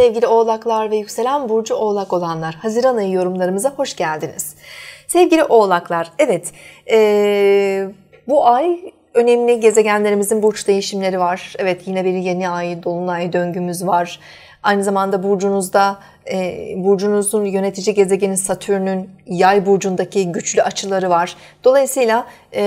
sevgili oğlaklar ve yükselen burcu oğlak olanlar. Haziran ayı yorumlarımıza hoş geldiniz. Sevgili oğlaklar, evet ee, bu ay önemli gezegenlerimizin burç değişimleri var. Evet yine bir yeni ay, dolunay döngümüz var. Aynı zamanda burcunuzda e, burcunuzun yönetici gezegeni Satürn'ün yay burcundaki güçlü açıları var. Dolayısıyla e,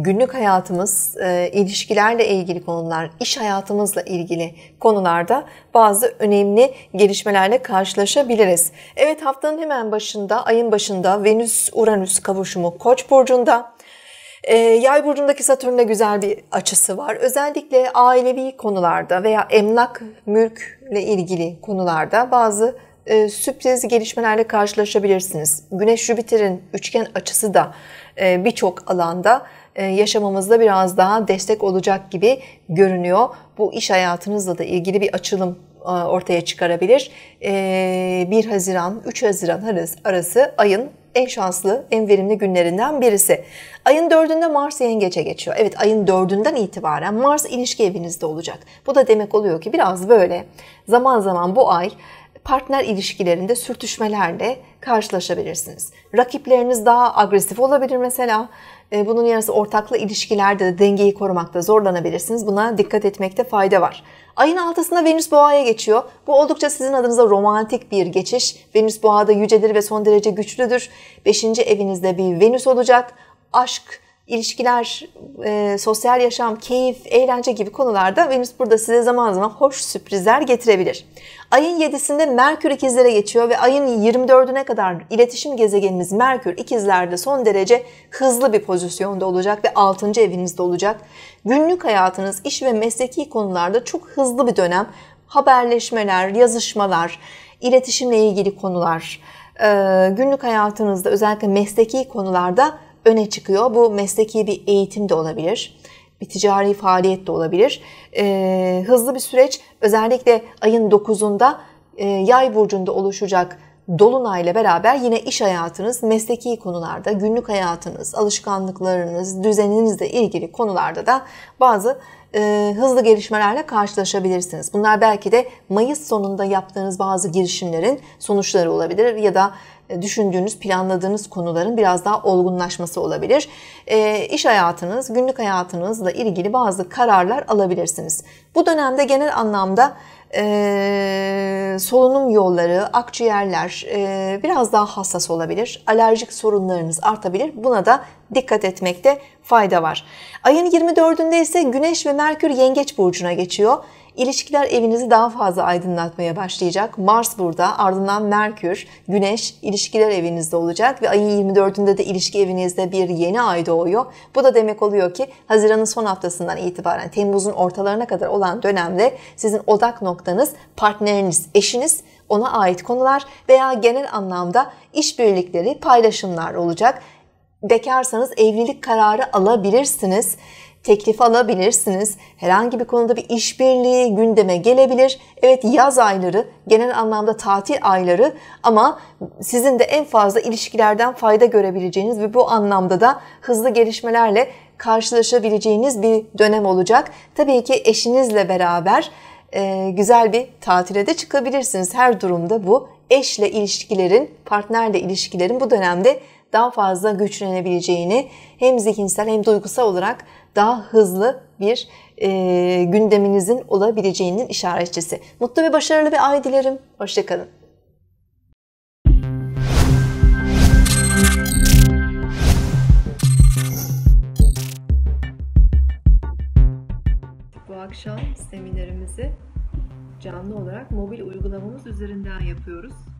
günlük hayatımız, e, ilişkilerle ilgili konular, iş hayatımızla ilgili konularda bazı önemli gelişmelerle karşılaşabiliriz. Evet haftanın hemen başında, ayın başında Venüs-Uranüs kavuşumu Koç burcunda. E, yay burcundaki Satürn'e güzel bir açısı var. Özellikle ailevi konularda veya emlak, mülkle ilgili konularda bazı e, sürpriz gelişmelerle karşılaşabilirsiniz. Güneş Jüpiter'in üçgen açısı da e, birçok alanda e, yaşamamızda biraz daha destek olacak gibi görünüyor. Bu iş hayatınızla da ilgili bir açılım e, ortaya çıkarabilir. 1 e, Haziran 3 Haziran arası ayın en şanslı, en verimli günlerinden birisi. Ayın dördünde Mars yengeçe geçiyor. Evet ayın dördünden itibaren Mars ilişki evinizde olacak. Bu da demek oluyor ki biraz böyle zaman zaman bu ay partner ilişkilerinde sürtüşmelerle karşılaşabilirsiniz. Rakipleriniz daha agresif olabilir mesela e, bunun yanı sıra ortaklı ilişkilerde de dengeyi korumakta zorlanabilirsiniz. Buna dikkat etmekte fayda var. Ayın altısında Venüs Boğa'ya geçiyor. Bu oldukça sizin adınıza romantik bir geçiş. Venüs Boğa'da yücedir ve son derece güçlüdür. Beşinci evinizde bir Venüs olacak. Aşk, ilişkiler, e, sosyal yaşam, keyif, eğlence gibi konularda Venüs burada size zaman zaman hoş sürprizler getirebilir. Ayın 7'sinde Merkür ikizlere geçiyor ve ayın 24'üne kadar iletişim gezegenimiz Merkür ikizlerde son derece hızlı bir pozisyonda olacak ve 6. evinizde olacak. Günlük hayatınız, iş ve mesleki konularda çok hızlı bir dönem. Haberleşmeler, yazışmalar, iletişimle ilgili konular, e, günlük hayatınızda özellikle mesleki konularda öne çıkıyor. Bu mesleki bir eğitim de olabilir, bir ticari faaliyet de olabilir. E, hızlı bir süreç özellikle ayın 9'unda e, yay burcunda oluşacak dolunayla beraber yine iş hayatınız, mesleki konularda, günlük hayatınız, alışkanlıklarınız, düzeninizle ilgili konularda da bazı e, hızlı gelişmelerle karşılaşabilirsiniz. Bunlar belki de Mayıs sonunda yaptığınız bazı girişimlerin sonuçları olabilir ya da e, düşündüğünüz, planladığınız konuların biraz daha olgunlaşması olabilir. E, iş hayatınız, günlük hayatınızla ilgili bazı kararlar alabilirsiniz. Bu dönemde genel anlamda e, solunum yolları, akciğerler e, biraz daha hassas olabilir. Alerjik sorunlarınız artabilir. Buna da dikkat etmekte fayda var. Ayın 24'ünde ise Güneş ve Merkür Yengeç burcuna geçiyor. İlişkiler evinizi daha fazla aydınlatmaya başlayacak. Mars burada, ardından Merkür, Güneş ilişkiler evinizde olacak ve ayın 24'ünde de ilişki evinizde bir yeni ay doğuyor. Bu da demek oluyor ki Haziran'ın son haftasından itibaren Temmuz'un ortalarına kadar olan dönemde sizin odak noktanız partneriniz, eşiniz ona ait konular veya genel anlamda işbirlikleri, paylaşımlar olacak bekarsanız evlilik kararı alabilirsiniz. Teklif alabilirsiniz. Herhangi bir konuda bir işbirliği gündeme gelebilir. Evet yaz ayları genel anlamda tatil ayları ama sizin de en fazla ilişkilerden fayda görebileceğiniz ve bu anlamda da hızlı gelişmelerle karşılaşabileceğiniz bir dönem olacak. Tabii ki eşinizle beraber e, güzel bir tatile de çıkabilirsiniz. Her durumda bu eşle ilişkilerin, partnerle ilişkilerin bu dönemde daha fazla güçlenebileceğini hem zihinsel hem duygusal olarak daha hızlı bir e, gündeminizin olabileceğinin işaretçisi. Mutlu ve başarılı bir ay dilerim. Hoşçakalın. Bu akşam seminerimizi canlı olarak mobil uygulamamız üzerinden yapıyoruz.